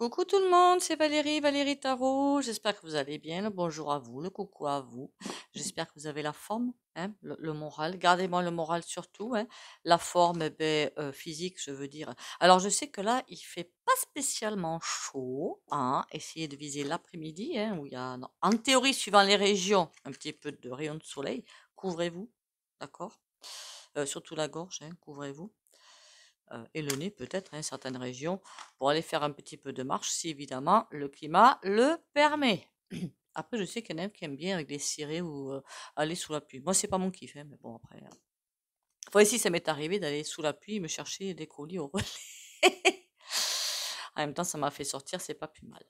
Coucou tout le monde, c'est Valérie, Valérie Tarot. J'espère que vous allez bien. Le bonjour à vous, le coucou à vous. J'espère que vous avez la forme, hein, le, moral. Gardez-moi le moral surtout. Hein. La forme eh ben, euh, physique, je veux dire. Alors, je sais que là, il fait pas spécialement chaud. Hein. Essayez de viser l'après-midi, où il y a, en théorie, suivant les régions, un petit peu de rayon de soleil. Couvrez-vous, d'accord euh, Surtout la gorge, couvrez-vous et le nez peut-être, à hein, certaines régions, pour aller faire un petit peu de marche, si évidemment le climat le permet. Après, je sais qu'il y en a qui aiment bien avec des cirés ou euh, aller sous la pluie. Moi, c'est pas mon kiff, hein, mais bon, après. Voici hein. ici, ça m'est arrivé d'aller sous la pluie me chercher des colis au relais. en même temps, ça m'a fait sortir, c'est pas plus mal.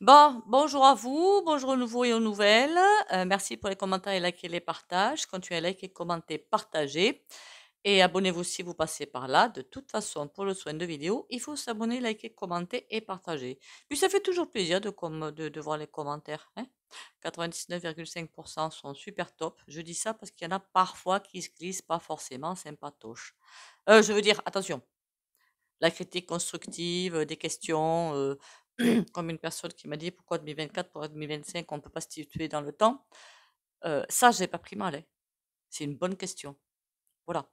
Bon, bonjour à vous, bonjour aux nouveaux et aux nouvelles. Euh, merci pour les commentaires et likes et les partages. Continuez à liker, commenter, partager. Et abonnez-vous si vous passez par là. De toute façon, pour le soin de vidéo, il faut s'abonner, liker, commenter et partager. Puis ça fait toujours plaisir de, voir les commentaires. 99,5% hein. sont super top. Je dis ça parce qu'il y en a parfois qui se glissent pas forcément sympatoches. Euh, je veux dire, attention, la critique constructive, des questions, euh, comme une personne qui m'a dit pourquoi 2024, pourquoi 2025, on ne peut pas se situer dans le temps. Euh, ça, je n'ai pas pris mal. Hein. C'est une bonne question. Voilà.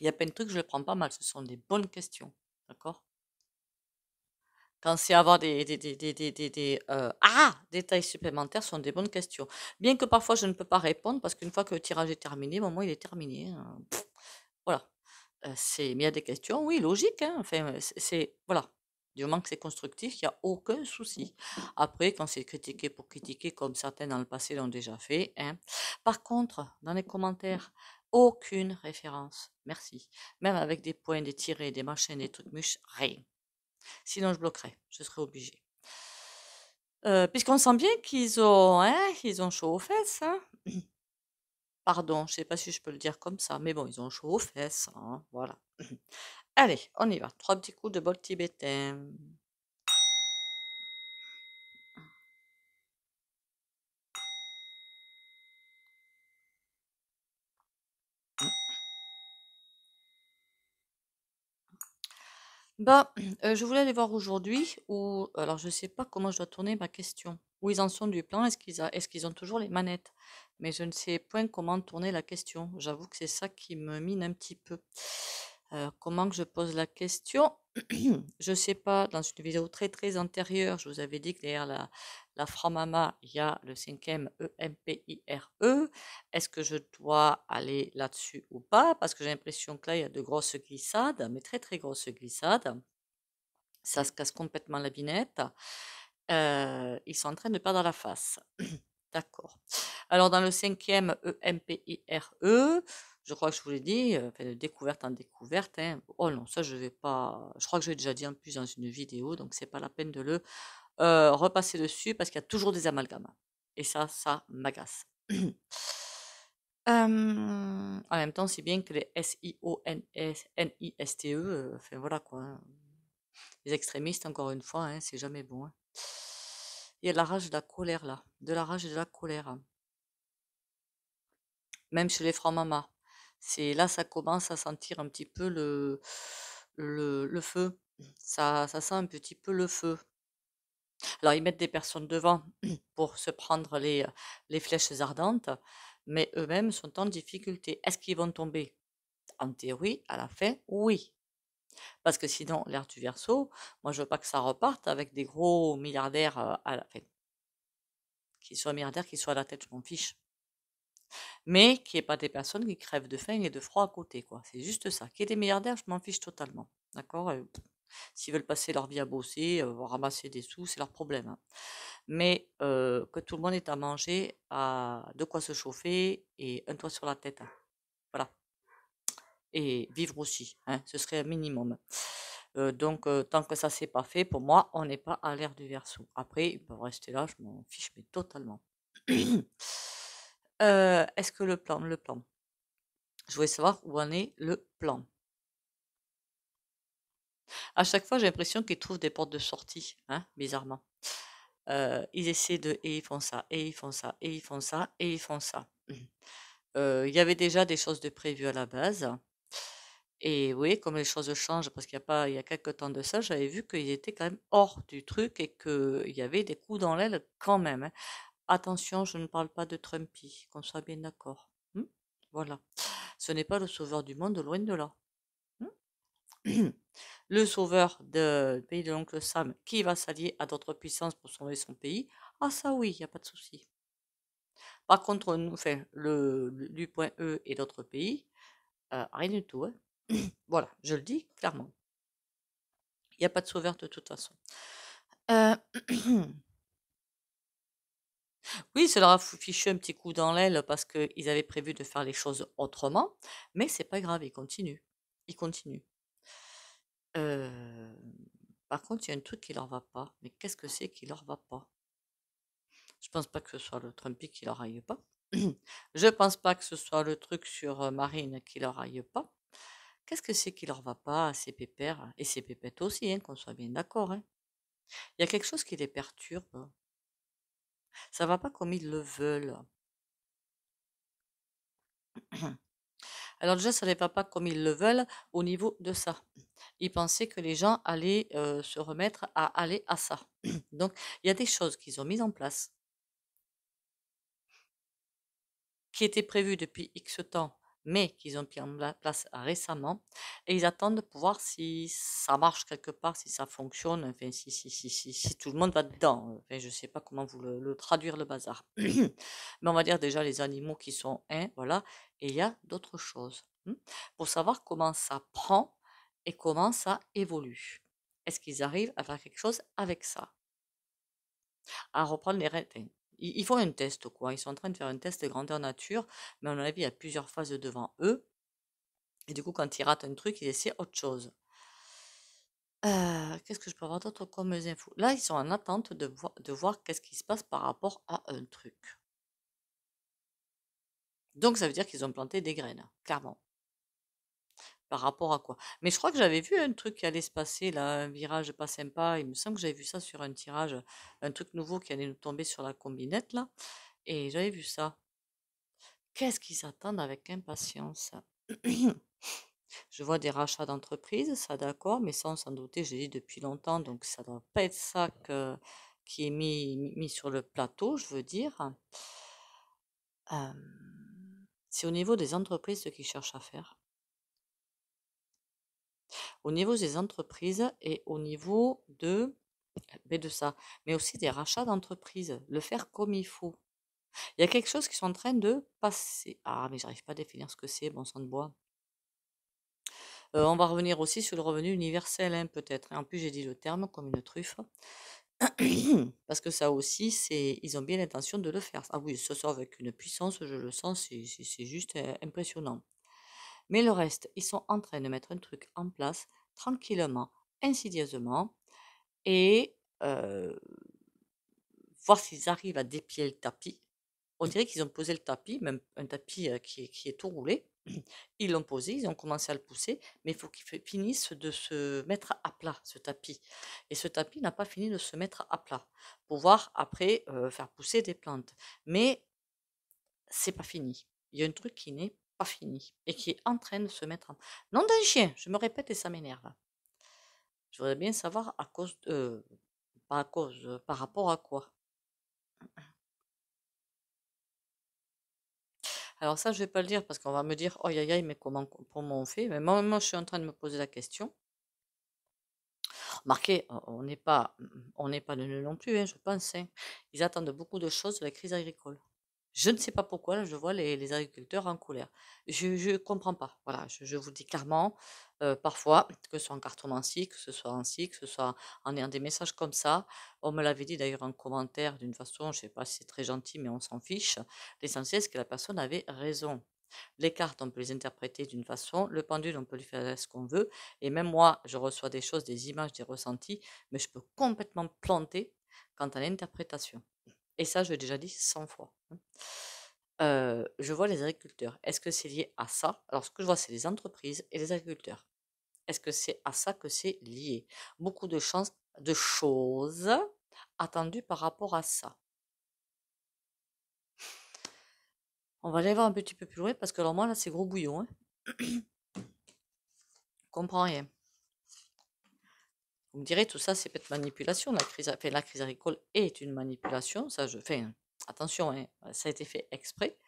Il y a plein de trucs, je ne le prends pas mal. Ce sont des bonnes questions. D'accord quand c'est avoir des, des, des, des, des euh, ah, détails supplémentaires sont des bonnes questions. Bien que parfois je ne peux pas répondre parce qu'une fois que le tirage est terminé, bon, moi il est terminé. Hein, voilà. Euh, c'est, mais il y a des questions, oui, logique. Hein, enfin, euh, c'est, voilà. Du moment que c'est constructif, il n'y a aucun souci. Après, quand c'est critiqué pour critiquer, comme certains dans le passé l'ont déjà fait. Hein. Par contre, dans les commentaires, aucune référence. Merci. Même avec des points, des tirets, des machins, des trucs mûches, rien. Sinon, je bloquerai, Je serai obligée. Euh, puisqu'on sent bien qu'ils ont, hein, ils ont chaud aux fesses. Hein. Pardon, je ne sais pas si je peux le dire comme ça, mais bon, ils ont chaud aux fesses. Hein, voilà. Allez, on y va. Trois petits coups de bol tibétain. Bah, euh, je voulais aller voir aujourd'hui où, alors je sais pas comment je dois tourner ma question. Où ils en sont du plan, est-ce qu'ils a- est-ce qu'ils ont toujours les manettes? Mais je ne sais point comment tourner la question. J'avoue que c'est ça qui me mine un petit peu. Euh, comment que je pose la question Je ne sais pas, dans une vidéo très très antérieure, je vous avais dit que derrière la, la framama, il y a le cinquième EMPIRE. E. Est-ce que je dois aller là-dessus ou pas Parce que j'ai l'impression que là, il y a de grosses glissades, mais très très grosses glissades. Ça se casse complètement la binette. Euh, ils sont en train de perdre la face. D'accord. Alors, dans le cinquième EMPIRE, je crois que je vous l'ai dit, euh, de découverte en découverte. Hein. Oh non, ça je ne vais pas. Je crois que je l'ai déjà dit en plus dans une vidéo, donc c'est pas la peine de le euh, repasser dessus parce qu'il y a toujours des amalgames. Et ça, ça m'agace. en même temps, c'est bien que les S-I-O-N-I-S-T-E, euh, enfin voilà quoi. Hein. Les extrémistes, encore une fois, hein, c'est jamais bon. Il y a de la rage de la colère là, de la rage et de la colère. Même chez les francs-mamas. C'est là, ça commence à sentir un petit peu le, le, feu. Ça, ça sent un petit peu le feu. Alors, ils mettent des personnes devant pour se prendre les, les flèches ardentes, mais eux-mêmes sont en difficulté. Est-ce qu'ils vont tomber En théorie, à la fin, oui. Parce que sinon, l'air du verso, moi, je veux pas que ça reparte avec des gros milliardaires euh, à la fin. Qu'ils soient milliardaires, qu'ils soient à la tête, je m'en fiche. Mais qu'il n'y ait pas des personnes qui crèvent de faim et de froid à côté, quoi. C'est juste ça. qui est des milliardaires, je m'en fiche totalement. D'accord S'ils veulent passer leur vie à bosser, ramasser des sous, c'est leur problème. Hein. Mais que tout le monde ait à manger, à de quoi se chauffer et un toit sur la tête. Hein. Voilà. Et vivre aussi, hein, ce serait un minimum. donc, tant que ça s'est pas fait, pour moi, on n'est pas à l'ère du verso. Après, ils peuvent rester là, je m'en fiche, mais totalement. Euh, est-ce que le plan, le plan Je voulais savoir où en est le plan. À chaque fois, j'ai l'impression qu'ils trouvent des portes de sortie, hein, bizarrement. Euh, ils essaient de et ils font ça, et ils font ça, et ils font ça, et ils font ça. Euh, il y avait déjà des choses de prévues à la base. Et oui, comme les choses changent, parce qu'il y a pas, il y a quelques temps de ça, j'avais vu qu'ils étaient quand même hors du truc et qu'il y avait des coups dans l'aile quand même. Hein. Attention, je ne parle pas de Trumpy, qu'on soit bien d'accord. Hein. voilà. Ce n'est pas le sauveur du monde, loin de là. Hein. le sauveur du pays de l'oncle Sam qui va s'allier à d'autres puissances pour sauver son pays. Ah ça oui, il n'y a pas de souci. Par contre, nous, enfin, le, du point E et d'autres pays, euh, rien du tout. Hein. voilà, je le dis clairement. Il n'y a pas de sauveur de toute façon. Euh, Oui, ça leur a fiché un petit coup dans l'aile parce qu'ils avaient prévu de faire les choses autrement, mais c'est pas grave, ils continuent. Ils continuent. par contre, il y a un truc qui leur va pas. Mais qu'est-ce que c'est qui leur va pas Je pense pas que ce soit le Trumpy qui leur aille pas. Je pense pas que ce soit le truc sur Marine qui leur aille pas. Qu'est-ce que c'est qui leur va pas à ces pépères et ces pépettes aussi, hein, qu'on soit bien d'accord. Hein. Il y a quelque chose qui les perturbe ça va pas comme ils le veulent. Alors déjà, ça ne va pas comme ils le veulent au niveau de ça. Ils pensaient que les gens allaient euh, se remettre à aller à ça. Donc, il y a des choses qu'ils ont mises en place qui étaient prévues depuis X temps mais qu'ils ont pris en place euh, récemment. Et ils attendent de voir si ça marche quelque part, si ça fonctionne, enfin, si, si, si, si, tout le monde va dedans. Enfin, je ne sais pas comment vous le, traduire, le bazar. mais on va dire déjà les animaux qui sont un, voilà. Et il y a d'autres choses hmm, pour savoir comment ça prend et comment ça évolue. Est-ce qu'ils arrivent à faire quelque chose avec ça à reprendre les rênes, ils, font un test, quoi. Ils sont en train de faire un test de grandeur nature, mais à mon avis, il y a plusieurs phases devant eux. Et du coup, quand ils ratent un truc, ils essaient autre chose. Euh, qu'est-ce que je peux avoir d'autre comme info? Là, ils sont en attente de, de voir qu'est-ce qui se passe par rapport à un truc. Donc, ça veut dire qu'ils ont planté des graines, clairement par rapport à quoi. Mais je crois que j'avais vu un truc qui allait se passer, là, un virage pas sympa. Il me semble que j'avais vu ça sur un tirage, un truc nouveau qui allait nous tomber sur la combinette, là. Et j'avais vu ça. Qu'est-ce qu'ils attendent avec impatience Je vois des rachats d'entreprises, ça d'accord, mais ça, on s'en doutait, j'ai dit depuis longtemps, donc ça ne doit pas être ça que, qui est mis, mis sur le plateau, je veux dire. c'est au niveau des entreprises ce qu'ils cherchent à faire au niveau des entreprises et au niveau de, mais de ça, mais aussi des rachats d'entreprises, le faire comme il faut. Il y a quelque chose qui est en train de passer. Ah, mais j'arrive pas à définir ce que c'est, bon sang de bois. Euh, on va revenir aussi sur le revenu universel, hein, peut-être. En plus, j'ai dit le terme comme une truffe. Parce que ça aussi, ils ont bien l'intention de le faire. Ah oui, ce sort avec une puissance, je le sens, c'est juste euh, impressionnant. Mais le reste, ils sont en train de mettre un truc en place tranquillement, insidieusement, et voir s'ils arrivent à dépier le tapis. On dirait qu'ils ont posé le tapis, même un tapis qui, est tout roulé. Ils l'ont posé, ils ont commencé à le pousser, mais il faut qu'ils finissent de se mettre à plat, ce tapis. Et ce tapis n'a pas fini de se mettre à plat, pour voir après faire pousser des plantes. Mais c'est pas fini. Il y a un truc qui n'est pas fini et qui est en train de se mettre en... Nom d'un chien, je me répète et ça m'énerve. Je voudrais bien savoir à cause de... Euh, pas à cause, euh, par rapport à quoi. Alors ça, je vais pas le dire parce qu'on va me dire, oh aïe aïe, mais comment, comment on fait Mais moi, je suis en train de me poser la question. Marquez, on n'est pas, on n'est pas de non plus, hein, je pense. Hein. Ils attendent beaucoup de choses de la crise agricole. Je ne sais pas pourquoi, je vois les, agriculteurs en colère. Je ne comprends pas. Voilà, je, vous dis clairement, euh, parfois, que ce soit en cartomancie, que ce soit en ainsi que ce soit en ayant des messages comme ça. On me l'avait dit d'ailleurs en commentaire d'une façon, je ne sais pas si c'est très gentil, mais on s'en fiche. L'essentiel, c'est que la personne avait raison. Les cartes, on peut les interpréter d'une façon, le pendule, on peut lui faire ce qu'on veut. Et même moi, je reçois des choses, des images, des ressentis, mais je peux complètement planter quant à l'interprétation et ça je l'ai déjà dit 100 fois, hein. je vois les agriculteurs. Est-ce que c'est lié à ça Alors ce que je vois, c'est les entreprises et les agriculteurs. Est-ce que c'est à ça que c'est lié Beaucoup de, chances, de choses attendues par rapport à ça. On va aller voir un petit peu plus loin parce que alors moi là c'est gros bouillon. Hein. comprends rien. Vous me direz, tout ça, c'est peut-être manipulation. La crise, la crise agricole est une manipulation. Ça, je, fais, attention, hein, euh, ça a été fait exprès.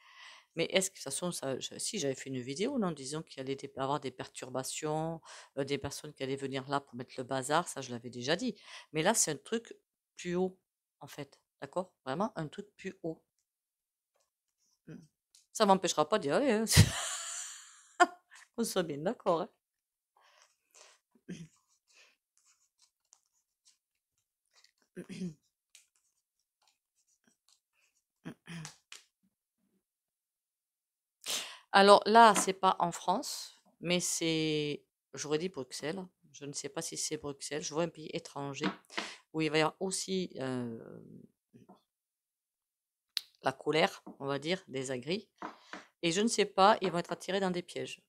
Mais est-ce que, de toute façon, ça, si j'avais fait une vidéo, non, disons qu'il allait y avoir des perturbations, euh, des personnes qui allaient venir là pour mettre le bazar, ça, je l'avais déjà dit. Mais là, c'est un truc plus haut, en fait. D'accord Vraiment un truc plus haut. Mmh. Ça m'empêchera pas de dire, on soit bien d'accord. Hein. Alors là, c'est pas en France, mais c'est, j'aurais dit Bruxelles. Je ne sais pas si c'est Bruxelles. Je vois un pays étranger où il va y avoir aussi euh, la colère, on va dire, des agris. Et je ne sais pas, ils vont être attirés dans des pièges.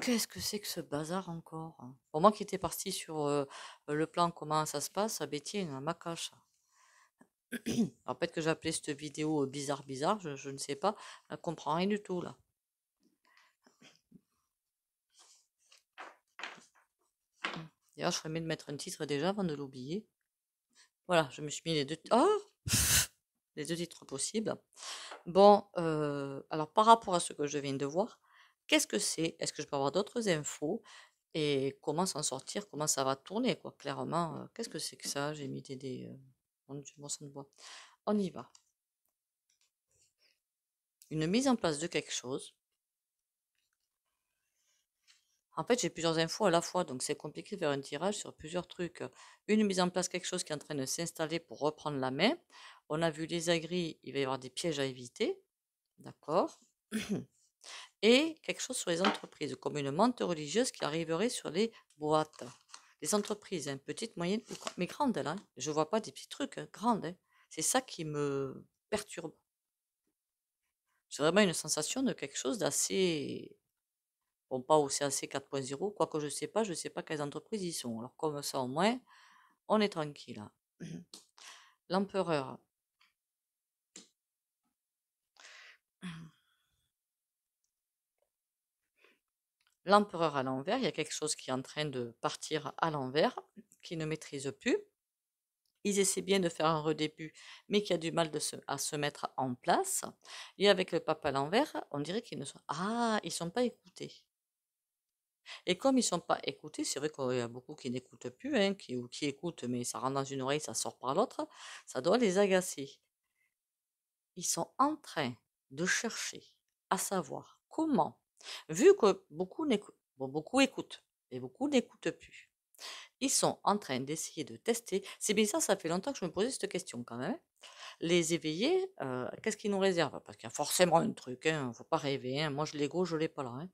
Qu'est-ce que c'est que ce bazar encore Pour moi qui étais parti sur le plan comment ça se passe, à à un macache. Peut-être que j'ai appelé cette vidéo bizarre bizarre, je, ne sais pas, elle comprends rien du tout là. D'ailleurs, je ferais mieux de mettre un titre déjà avant de l'oublier. Voilà, je me suis mis les deux. Oh les deux titres possibles. Bon, euh, alors par rapport à ce que je viens de voir, Qu'est-ce que c'est Est-ce que je peux avoir d'autres infos Et comment s'en sortir Comment ça va tourner Clairement, euh, qu'est-ce que c'est que ça J'ai mis des... Euh, On y va. Une mise en place de quelque chose. En fait, j'ai plusieurs infos à la fois, donc c'est compliqué de faire un tirage sur plusieurs trucs. Une mise en place, quelque chose qui est en train de s'installer pour reprendre la main. On a vu les agris, il va y avoir des pièges à éviter. D'accord Et quelque chose sur les entreprises, comme une menthe religieuse qui arriverait sur les boîtes. Les entreprises, hein, petites, moyennes, mais grandes, là. Hein. Je ne vois pas des petits trucs, hein, grandes. C'est ça qui me perturbe. C'est vraiment une sensation de quelque chose d'assez. Bon, pas aussi assez 4.0, quoique je ne sais pas, je ne sais pas quelles entreprises ils sont. Alors, comme ça, au moins, on est tranquille. L'empereur. l'empereur à l'envers, il y a quelque chose qui est en train de partir à l'envers, qui ne maîtrise plus. Ils essaient bien de faire un redébut, mais qui a du mal à se mettre en place. Et avec le pape à l'envers, on dirait qu'ils ne sont, ah, ils sont pas écoutés. Et comme ils ne sont pas écoutés, c'est vrai qu'il y a beaucoup qui n'écoutent plus, hein, qui, ou qui écoutent, mais ça rentre dans une oreille, ça sort par l'autre, ça doit les agacer. Ils sont en train de chercher à savoir comment Vu que beaucoup, écoutent, beaucoup écoutent et beaucoup n'écoutent plus, ils sont en train d'essayer de tester. C'est bizarre, ça fait longtemps que je me posais cette question quand même. Hein. Les éveillés, euh, qu'est-ce qu'ils nous réservent Parce qu'il y a forcément un truc, il hein, ne faut pas rêver. Hein. Moi, je l'ego, je ne l'ai pas là.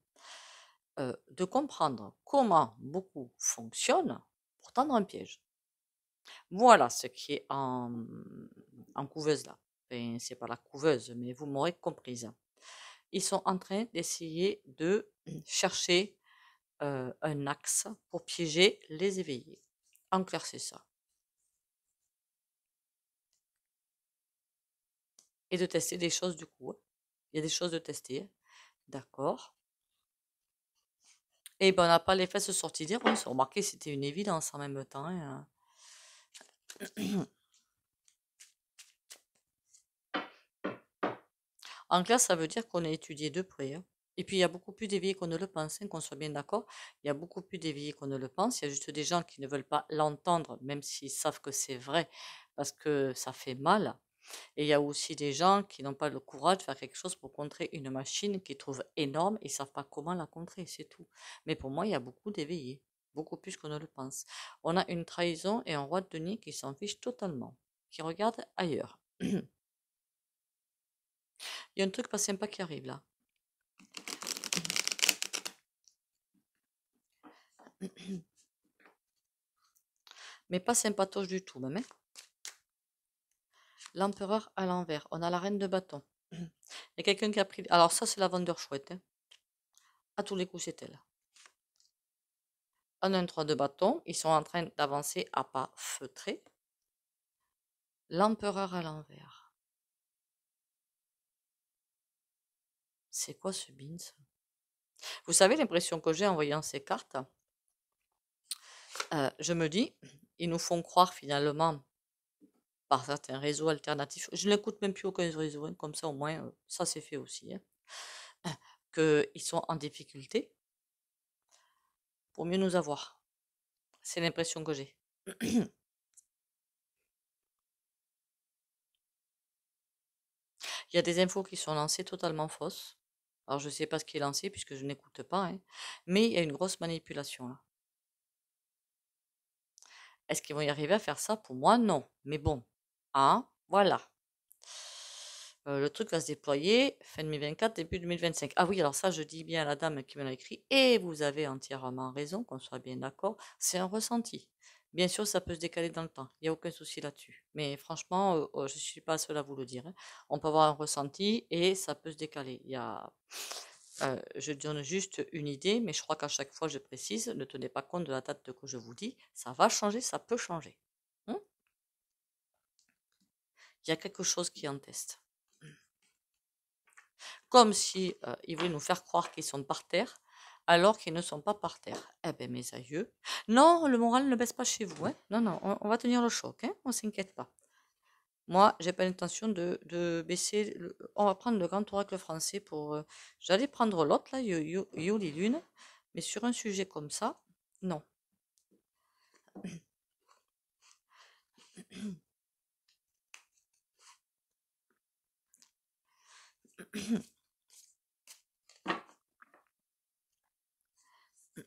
Euh, de comprendre comment beaucoup fonctionnent pour tendre un piège. Voilà ce qui est en, couveuse là. Enfin, c'est pas la couveuse, mais vous m'aurez comprise ils sont en train d'essayer de chercher un axe pour piéger les éveillés. En clair, c'est ça. Et de tester des choses du coup. Hein. Il y a des choses de tester. Hein. D'accord. Et ben, on n'a pas les fesses sorties dire. On s'est remarqué, c'était une évidence en même temps. Hein. En classe, ça veut dire qu'on a étudié de près. Hein. Et puis, il y a beaucoup plus d'éveillés qu'on ne le pense, hein, qu'on soit bien d'accord. Il y a beaucoup plus d'éveillés qu'on ne le pense. Il y a juste des gens qui ne veulent pas l'entendre, même s'ils savent que c'est vrai, parce que ça fait mal. Et il y a aussi des gens qui n'ont pas le courage de faire quelque chose pour contrer une machine qu'ils trouvent énorme et ne savent pas comment la contrer, c'est tout. Mais pour moi, il y a beaucoup d'éveillés, beaucoup plus qu'on ne le pense. On a une trahison et un roi de Denis qui s'en fiche totalement, qui regarde ailleurs. Il y a un truc pas sympa qui arrive là. Mais pas sympatoche du tout, même. Hein. L'empereur à l'envers. On a la reine de bâton. Il y a quelqu'un qui a pris. Alors, ça, c'est la vendeur chouette. Hein. à tous les coups, c'est elle. On a un 3 de bâton. Ils sont en train d'avancer à pas feutrés. L'empereur à l'envers. C'est quoi ce bins Vous savez l'impression que j'ai en voyant ces cartes euh, Je me dis, ils nous font croire finalement par certains réseaux alternatifs, je n'écoute même plus aucun réseau, hein, comme ça au moins, euh, ça c'est fait aussi, que hein, qu'ils sont en difficulté pour mieux nous avoir. C'est l'impression que j'ai. Il y a des infos qui sont lancées totalement fausses. Alors je ne sais pas ce qui est lancé puisque je n'écoute pas, hein, mais il y a une grosse manipulation là. Est-ce qu'ils vont y arriver à faire ça Pour moi, non. Mais bon, hein, voilà. Euh, le truc va se déployer fin 2024, début 2025. Ah oui, alors ça, je dis bien à la dame qui me l'a écrit, et vous avez entièrement raison, qu'on soit bien d'accord, c'est un ressenti. Bien sûr, ça peut se décaler dans le temps, il n'y a aucun souci là-dessus. Mais franchement, oh, je ne suis pas seule à vous le dire. Hein. On peut avoir un ressenti et ça peut se décaler. Il y je donne juste une idée, mais je crois qu'à chaque fois je précise, ne tenez pas compte de la date que je vous dis, ça va changer, ça peut changer. Hein? il y a quelque chose qui en teste. Comme si ils voulaient nous faire croire qu'ils sont par terre alors qu'ils ne sont pas par terre. Eh bien, mes aïeux, non, le moral ne baisse pas chez vous. Hein. Non, non, on, va tenir le choc, hein. on s'inquiète pas. Moi, j'ai pas l'intention de, baisser. On va prendre le grand oracle français pour. Euh, j'allais prendre l'autre, là, Yoli Lune, mais sur un sujet comme ça, non.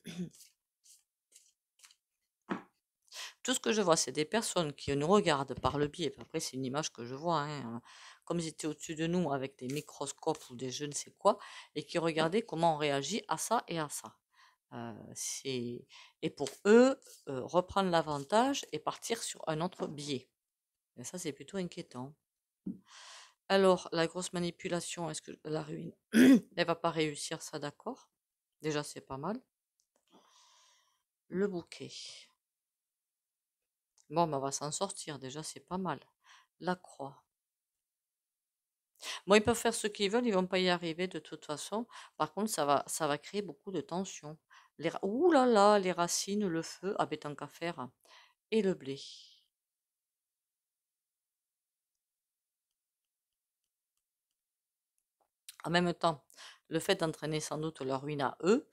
Tout ce que je vois, c'est des personnes qui nous regardent par le biais. Après, c'est une image que je vois. Hein, comme ils étaient au-dessus de nous avec des microscopes ou des je ne sais quoi, et qui regardaient comment on réagit à ça et à ça. Euh, et pour eux, euh, reprendre l'avantage et partir sur un autre biais. Et ça, c'est plutôt inquiétant. Alors, la grosse manipulation, est-ce que la ruine, elle va pas réussir ça, d'accord Déjà, c'est pas mal le bouquet. Bon, bah, on va s'en sortir déjà, c'est pas mal. La croix. Bon, ils peuvent faire ce qu'ils veulent, ils vont pas y arriver de toute façon. Par contre, ça va, ça va créer beaucoup de tensions. Les, ouh là là, les racines, le feu, ah ben, tant qu'à faire, et le blé. En même temps, le fait d'entraîner sans doute leur ruine à eux,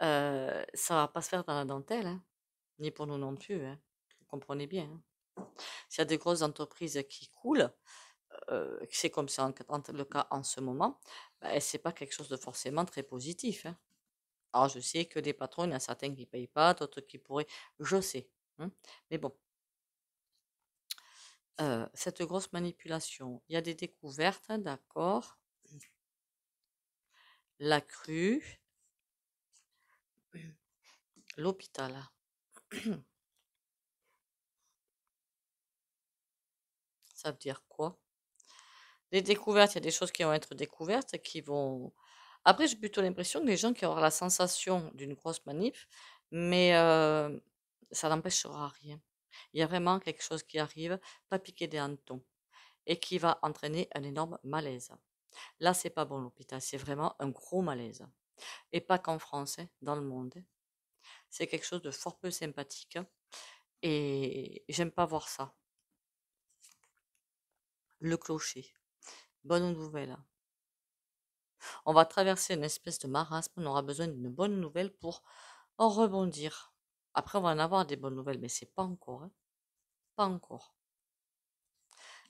ça ça va pas se faire dans la dentelle, hein, ni pour nous non plus. Hein. Vous comprenez bien. Hein. S'il y a des grosses entreprises qui coulent, c'est comme c'est le cas en ce moment, ce bah, c'est pas quelque chose de forcément très positif. Alors je sais que des patrons, il y en a certains qui payent pas, d'autres qui pourraient, je sais. Mais bon, cette grosse manipulation. Il y a des découvertes, d'accord. La crue, L'hôpital. Hein. Ça veut dire quoi Des découvertes, il y a des choses qui vont être découvertes, qui vont... Après, j'ai plutôt l'impression que les gens qui auront la sensation d'une grosse manif, mais euh, ça n'empêchera rien. Il y a vraiment quelque chose qui arrive, pas piquer des hantons et qui va entraîner un énorme malaise. Là, c'est pas bon l'hôpital, c'est vraiment un gros malaise et pas qu'en français, hein, dans le monde. C'est quelque chose de fort peu sympathique hein, et j'aime pas voir ça. Le clocher. Bonne nouvelle. Hein. On va traverser une espèce de marasme, on aura besoin d'une bonne nouvelle pour en rebondir. Après, on va en avoir des bonnes nouvelles, mais c'est pas encore. Pas encore.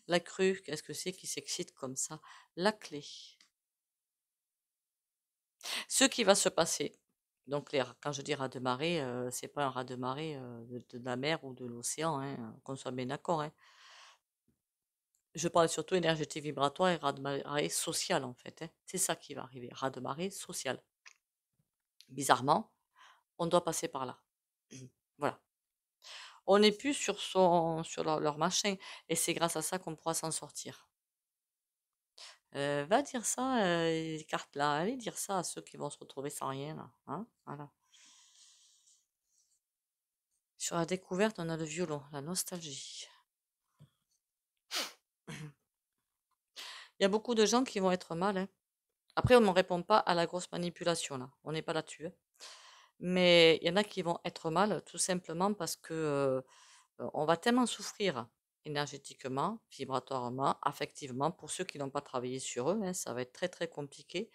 La crue, qu'est-ce que c'est qui s'excite comme ça La clé. Ce qui va se passer, donc quand je dis ras de marée, ce euh, c'est pas un rat de marée euh, de, la mer ou de l'océan, hein, qu'on soit bien d'accord. Hein. Je parle surtout énergétique vibratoire et ras de marée sociale en fait. Hein. C'est ça qui va arriver, ras de marée sociale. Bizarrement, on doit passer par là. Voilà. On n'est plus sur, son, sur leur, leur machin et c'est grâce à ça qu'on pourra s'en sortir. Euh, va dire ça, les là. Euh, Allez dire ça à ceux qui vont se retrouver sans rien hein, Sur la découverte, on a le violon, la nostalgie. Il y a beaucoup de gens qui vont être mal. Hein. Après, on ne répond pas à la grosse manipulation là. On n'est pas là-dessus. Hein. Mais il y en a qui vont être mal, tout simplement parce que euh, on va tellement souffrir énergétiquement, vibratoirement, affectivement, pour ceux qui n'ont pas travaillé sur eux, hein, ça va être très très compliqué,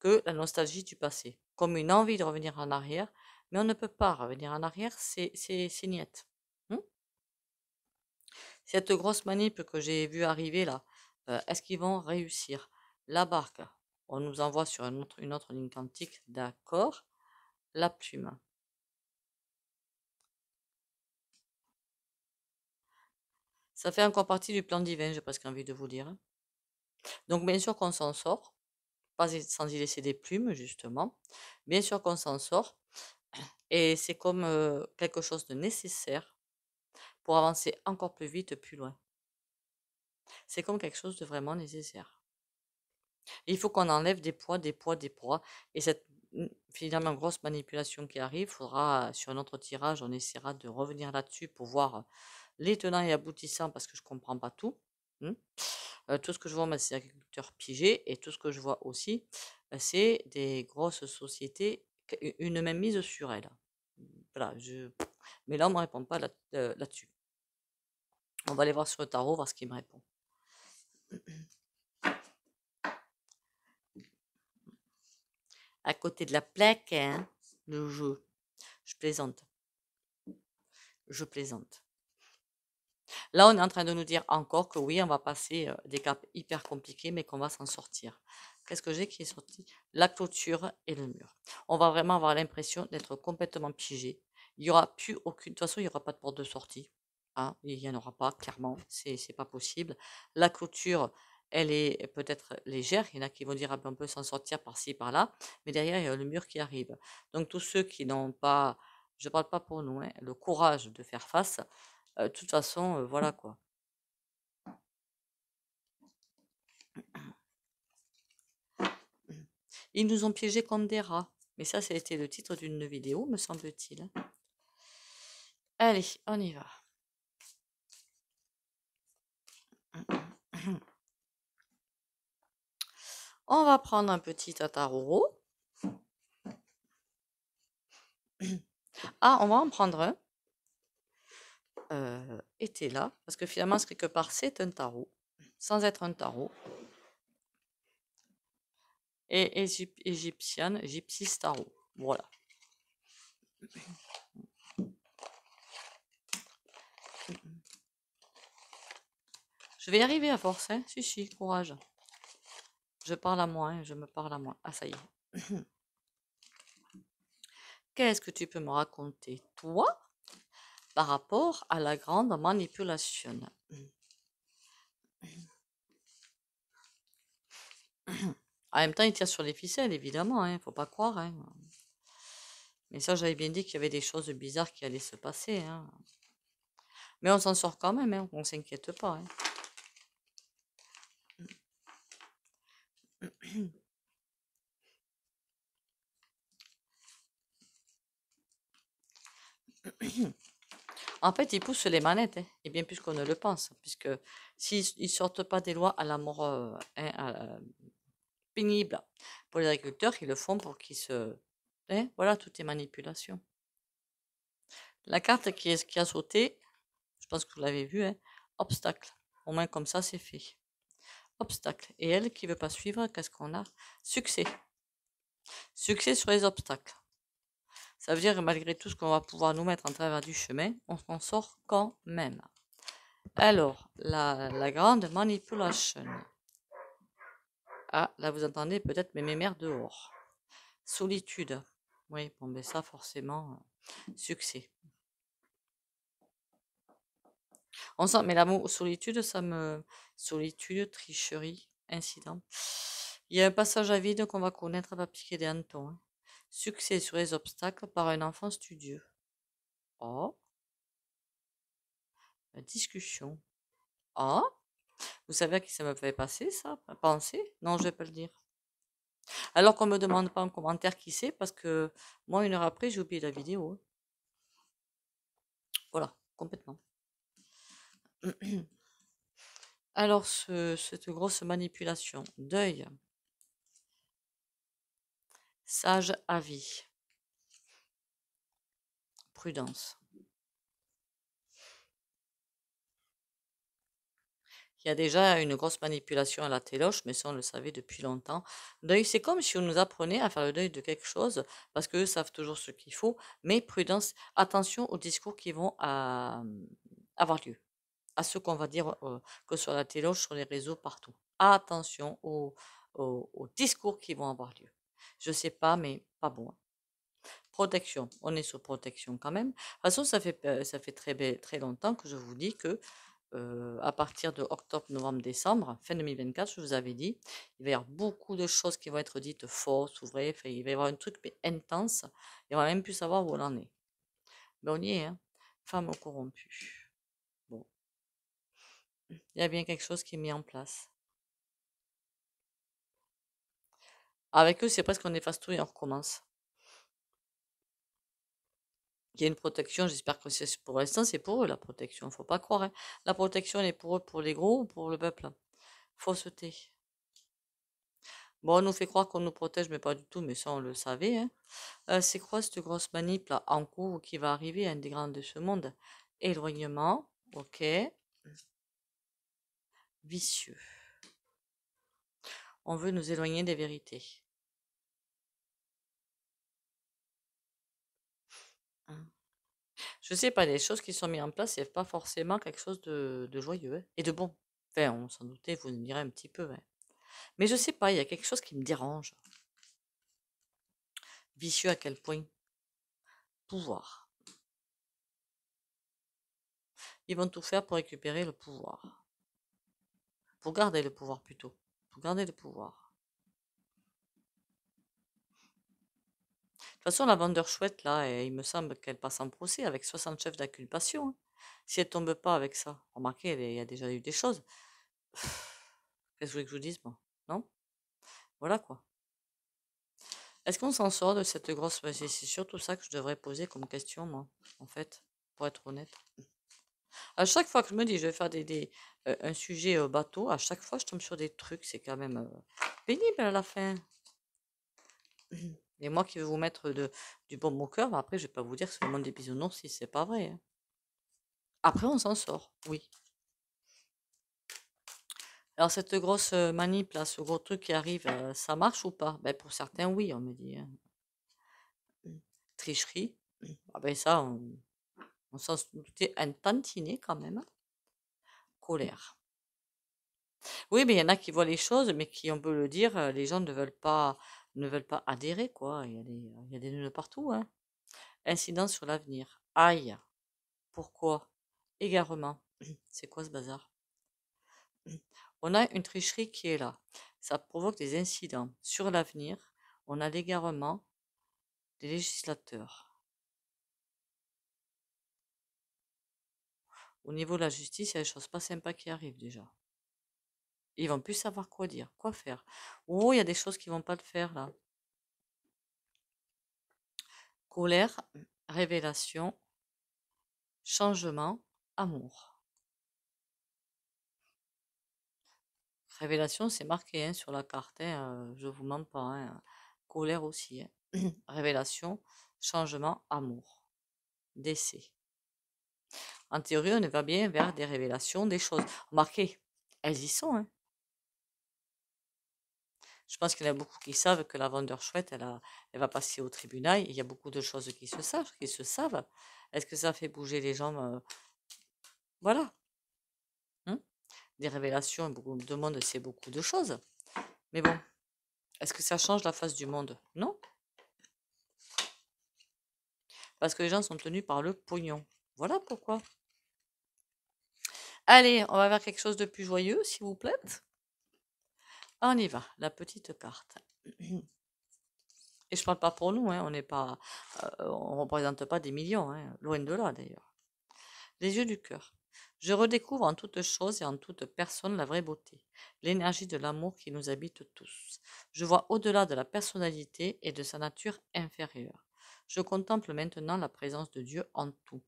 que la nostalgie du passé, comme une envie de revenir en arrière, mais on ne peut pas revenir en arrière, c'est niette. Hmm? Cette grosse manip que j'ai vue arriver là, euh, est-ce qu'ils vont réussir La barque, on nous envoie sur une autre, une autre ligne quantique, d'accord. La plume, Ça fait encore partie du plan divin, j'ai presque envie de vous dire. Hein. Donc bien sûr qu'on s'en sort, pas sans y laisser des plumes, justement. Bien sûr qu'on s'en sort. Et c'est comme quelque chose de nécessaire pour avancer encore plus vite, plus loin. C'est comme quelque chose de vraiment nécessaire. Il faut qu'on enlève des poids, des poids, des poids. Et cette mmh, finalement grosse manipulation qui arrive, faudra sur notre tirage, on essaiera de revenir là-dessus pour voir les tenants et aboutissants parce que je ne comprends pas tout. Hein. tout ce que je vois, c'est agriculteurs pigés et tout ce que je vois aussi, bah, c'est des grosses sociétés, une même mise sur elles. je... Mais là, on ne me répond pas euh, là-dessus. on va aller voir sur le tarot, voir ce qu'il me répond. À côté de la plaque, hein, le jeu. Je plaisante. Je plaisante. Là, on est en train de nous dire encore que oui, on va passer euh, des caps hyper compliqués, mais qu'on va s'en sortir. Qu'est-ce que j'ai qui est sorti La clôture et le mur. On va vraiment avoir l'impression d'être complètement pigé. Il n'y aura plus aucune... De toute façon, il n'y aura pas de porte de sortie. Hein. il n'y en aura pas, clairement. C'est n'est pas possible. La clôture, elle est peut-être légère. Il y en a qui vont dire qu'on ah ben, on peut s'en sortir par-ci, par-là. Mais derrière, il y a le mur qui arrive. Donc, tous ceux qui n'ont pas, je ne parle pas pour nous, hein, le courage de faire face, de toute façon, euh, voilà quoi. Ils nous ont piégés comme des rats. Mais ça, ça a été le titre d'une vidéo, me semble-t-il. Allez, on y va. On va prendre un petit tataroro. Ah, on va en prendre un. Euh, était là, parce que finalement, quelque part, c'est un tarot, sans être un tarot. Et égyptienne, gypsis tarot. Voilà. Je vais y arriver à force, hein Si, si, courage. Je parle à moi, hein, je me parle à moi. Ah, ça y est. Qu'est-ce que tu peux me raconter, toi, par rapport à la grande manipulation. En même temps, il tire sur les ficelles, évidemment, il hein, ne faut pas croire. Hein. Mais ça, j'avais bien dit qu'il y avait des choses bizarres qui allaient se passer. Hein. Mais on s'en sort quand même, on ne s'inquiète pas. En fait, ils poussent les manettes, hein, et bien plus qu'on ne le pense, puisque s'ils ne sortent pas des lois à la mort euh, hein, pénible pour les agriculteurs, ils le font pour qu'ils se... Hein, voilà, toutes les manipulations. La carte qui, est, qui a sauté, je pense que vous l'avez vu, obstacle. Au moins comme ça, c'est fait. Obstacle. Et elle qui ne veut pas suivre, qu'est-ce qu'on a Succès. Succès sur les obstacles. Ça veut dire que malgré tout ce qu'on va pouvoir nous mettre en travers du chemin, on s'en sort quand même. Alors, la, grande manipulation. Ah, là vous entendez peut-être mes mémères dehors. Solitude. Oui, bon, mais ben ça forcément, euh, succès. On sent, mais la solitude, ça me. Solitude, tricherie, incident. Il y a un passage à vide qu'on va connaître à piquer des Anton. Hein. Succès sur les obstacles par un enfant studieux. Oh. Discussion. Oh. Vous savez à qui ça me fait passer, ça Penser Non, je vais pas le dire. Alors qu'on ne me demande pas en commentaire qui c'est, parce que moi, une heure après, j'ai oublié la vidéo. Hein. Voilà, complètement. Alors, cette grosse manipulation. Deuil. Sage avis. Prudence. Il y a déjà une grosse manipulation à la téloche, mais ça on le savait depuis longtemps. Deuil, c'est comme si on nous apprenait à faire le deuil de quelque chose, parce qu'eux savent toujours ce qu'il faut, mais prudence, attention aux discours qui vont avoir lieu, à ce qu'on va dire, que sur la téloche, sur les réseaux, partout. Attention aux discours qui vont avoir lieu. Je sais pas, mais pas bon. Protection. On est sur protection quand même. De toute façon, ça fait, euh, ça fait très, très longtemps que je vous dis que euh, à partir de octobre, novembre, décembre, fin 2024, je vous avais dit, il va y avoir beaucoup de choses qui vont être dites fausses ou vraies. il va y avoir un truc intense Il on va même plus savoir où on en est. Mais on y est, hein. Femme corrompue. Bon. Il y a bien quelque chose qui est mis en place. Avec eux, c'est presque qu'on efface tout et on recommence. Il y a une protection, j'espère que c'est pour l'instant, c'est pour eux la protection, Il faut pas croire. Hein. La protection, elle est pour eux, pour les gros ou pour le peuple. Fausseté. Bon, on nous fait croire qu'on nous protège, mais pas du tout, mais ça, on le savait. Hein. Euh, c'est quoi cette grosse manip là en cours qui va arriver, un des grands de ce monde Éloignement, ok. Vicieux on veut nous éloigner des vérités. Hein. Je sais pas, les choses qui sont mises en place, a pas forcément quelque chose de, joyeux hein, et de bon. Enfin, on s'en doutait, vous me direz un petit peu. Hein. Mais je sais pas, il y a quelque chose qui me dérange. Vicieux à quel point Pouvoir. Ils vont tout faire pour récupérer le pouvoir. Pour garder le pouvoir plutôt garder le pouvoir. De toute façon, la vendeur chouette, là, il me semble qu'elle passe en procès avec 60 chefs d'inculpation. Hein. Si elle tombe pas avec ça, remarquez, il y a déjà eu des choses. Qu'est-ce que que je vous dise, moi Non Voilà quoi. Est-ce qu'on s'en sort de cette grosse... C'est surtout ça que je devrais poser comme question, moi, en fait, pour être honnête. À chaque fois que je me dis, je vais faire des, des euh, un sujet bateau, à chaque fois, je tombe sur des trucs. C'est quand même euh, pénible à la fin. Et moi qui veux vous mettre de, du bon au cœur, bah, après, je vais pas vous dire que c'est le monde des bisounours si c'est pas vrai. Hein. Après, on s'en sort, oui. Alors, cette grosse euh, manip, là, ce gros truc qui arrive, ça marche ou pas ben, Pour certains, oui, on me dit. Hein. Tricherie, ah ben ça, on s'en un tantinet quand même, hein. mmh. colère. Oui, mais il y en a qui voient les choses, mais qui, on peut le dire, euh, les gens ne veulent pas, ne veulent pas adhérer, quoi. Il y a des, il y partout, hein. Incident sur l'avenir. Aïe. Pourquoi Égarement. C'est quoi ce bazar On a une tricherie qui est là. Ça provoque des incidents. Sur l'avenir, on a l'égarement des législateurs. Au niveau de la justice, il y a des choses pas sympas qui arrivent déjà. Ils vont plus savoir quoi dire, quoi faire. Oh, il y a des choses qui vont pas le faire là. Colère, révélation, changement, amour. Révélation, c'est marqué hein, sur la carte, Je hein, euh, je vous mens pas. Hein. Colère aussi. révélation, changement, amour. Décès. En théorie, on va bien vers des révélations, des choses. Remarquez, elles y sont. Hein. Je pense qu'il y en a beaucoup qui savent que la vendeur chouette, elle, elle va passer au tribunal. il y a beaucoup de choses qui se savent. Qui se savent. Est-ce que ça fait bouger les gens euh, Voilà. Hein? des révélations, beaucoup de monde, c'est beaucoup de choses. Mais bon, est-ce que ça change la face du monde Non. Parce que les gens sont tenus par le pognon. Voilà pourquoi. Allez, on va faire quelque chose de plus joyeux, s'il vous plaît. On y va, la petite carte. Et je ne parle pas pour nous, hein, on n'est pas, euh, on représente pas des millions, hein, loin de là d'ailleurs. Les yeux du cœur. Je redécouvre en toute chose et en toute personne la vraie beauté, l'énergie de l'amour qui nous habite tous. Je vois au-delà de la personnalité et de sa nature inférieure. Je contemple maintenant la présence de Dieu en tout.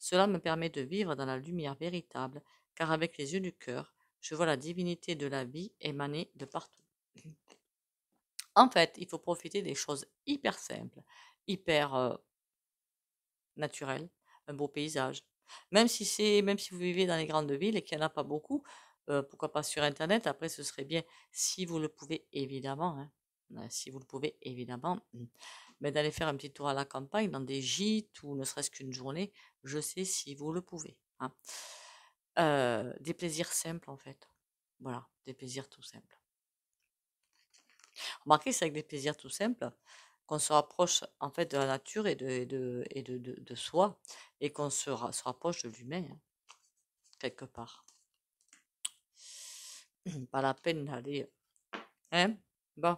Cela me permet de vivre dans la lumière véritable, car avec les yeux du cœur, je vois la divinité de la vie émaner de partout. En fait, il faut profiter des choses hyper simples, hyper euh, naturelles, un beau paysage. Même si c'est, même si vous vivez dans les grandes villes et qu'il n'y en a pas beaucoup, euh, pourquoi pas sur Internet. Après, ce serait bien si vous le pouvez évidemment. Hein, hein, si vous le pouvez évidemment, mmh mais ben, d'aller faire un petit tour à la campagne, dans des gîtes ou ne serait-ce qu'une journée, je sais si vous le pouvez. Hein. des plaisirs simples en fait. Voilà, des plaisirs tout simples. Remarquez, c'est avec des plaisirs tout simples qu'on se rapproche en fait de la nature et de, et de, soi et qu'on se, rapproche de l'humain, hein, quelque part. Pas la peine d'aller. Hein? Bon.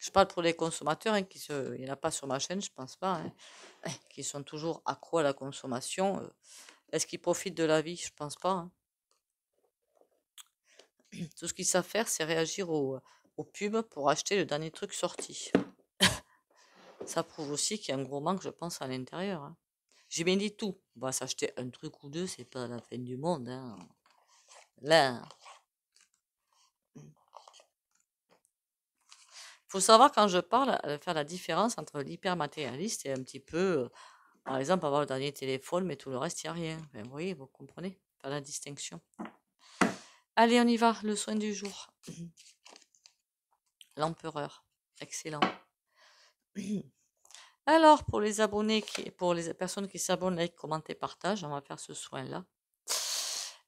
Je parle pour les consommateurs, hein, qui se, il n'y en a pas sur ma chaîne, je ne pense pas, hein, qui sont toujours accro à la consommation. Euh. Est-ce qu'ils profitent de la vie Je ne pense pas. Hein. Tout ce qu'ils savent faire, c'est réagir aux, pubs pour acheter le dernier truc sorti. Ça prouve aussi qu'il y a un gros manque, je pense, à l'intérieur. Hein. J'ai bien dit tout. On va s'acheter un truc ou deux, c'est pas la fin du monde. Là. faut savoir, quand je parle, euh, faire la différence entre l'hypermatérialiste et un petit peu, euh, par exemple, avoir le dernier téléphone, mais tout le reste, il n'y a rien. Ben, vous voyez, vous comprenez, faire la distinction. Allez, on y va, le soin du jour. L'empereur, excellent. Alors, pour les abonnés, qui, pour les personnes qui s'abonnent, like, commentent et partagent, on va faire ce soin-là.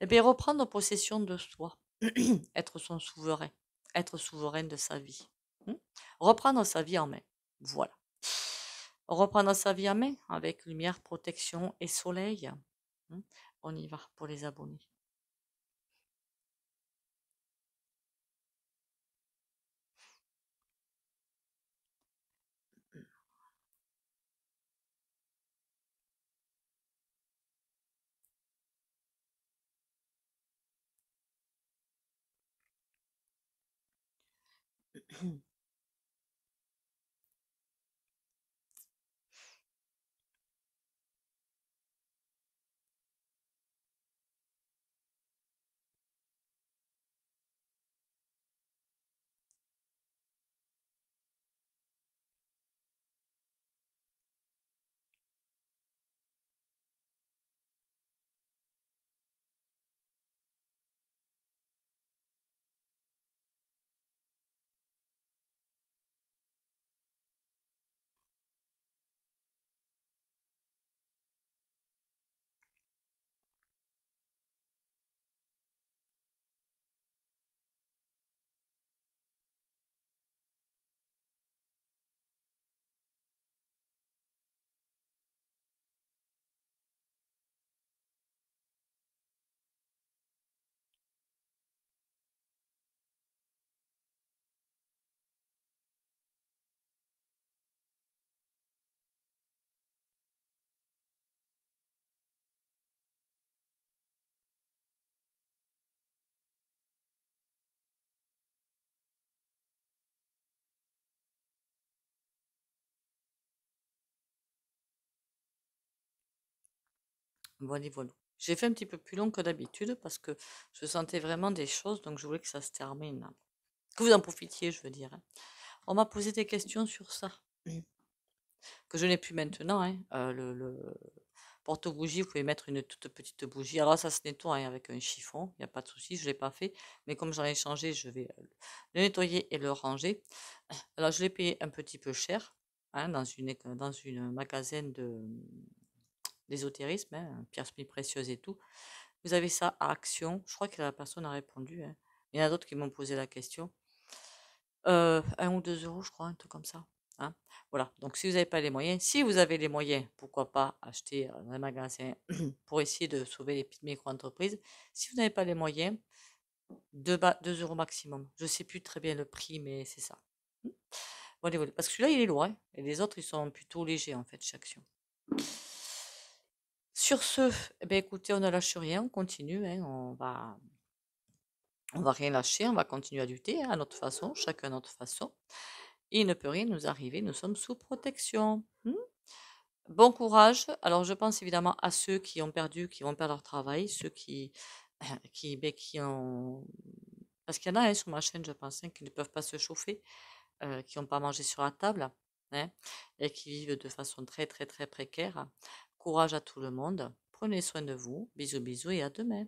Eh bien, reprendre possession de soi, être son souverain, être souverain de sa vie. Mmh. Reprendre sa vie en main. Voilà. Reprendre sa vie en main avec lumière, protection et soleil. Mmh. On y va pour les abonnés. Mmh. Voilà, voilà. J'ai fait un petit peu plus long que d'habitude parce que je sentais vraiment des choses, donc je voulais que ça se termine. Que vous en profitiez, je veux dire. Hein. On m'a posé des questions sur ça, mmh. que je n'ai plus maintenant. Hein. Euh, le, porte-bougie, vous pouvez mettre une toute petite bougie. Alors ça se nettoie hein, avec un chiffon, il n'y a pas de souci, je ne l'ai pas fait. Mais comme j'en ai changé, je vais euh, le nettoyer et le ranger. Alors je l'ai payé un petit peu cher dans, une, dans une de l'ésotérisme, hein, pierres précieuses et tout. Vous avez ça à Action. Je crois que la personne a répondu. Hein. Il y en a d'autres qui m'ont posé la question. Euh, un ou deux euros, je crois, un truc comme ça. Hein. Voilà. Donc, si vous n'avez pas les moyens, si vous avez les moyens, pourquoi pas acheter euh, un magasin pour essayer de sauver les petites micro-entreprises. Si vous n'avez pas les moyens, 2, euros maximum. Je ne sais plus très bien le prix, mais c'est ça. Parce que celui-là, il est lourd. Hein. Et les autres, ils sont plutôt légers, en fait, chaque action. Sur ce, eh ben, écoutez, on ne lâche rien, on continue, hein, on va on va rien lâcher, on va continuer à lutter hein, à notre façon, chacun à notre façon. Il ne peut rien nous arriver, nous sommes sous protection. Hmm. bon courage. Alors je pense évidemment à ceux qui ont perdu, qui vont perdre leur travail, ceux qui, qui, ben, qui ont... Parce qu'il y en a hein, sur ma chaîne, je pense, qui ne peuvent pas se chauffer, euh, qui n'ont pas mangé sur la table et qui vivent de façon très très très précaire. Courage à tout le monde, prenez soin de vous, bisous bisous et à demain.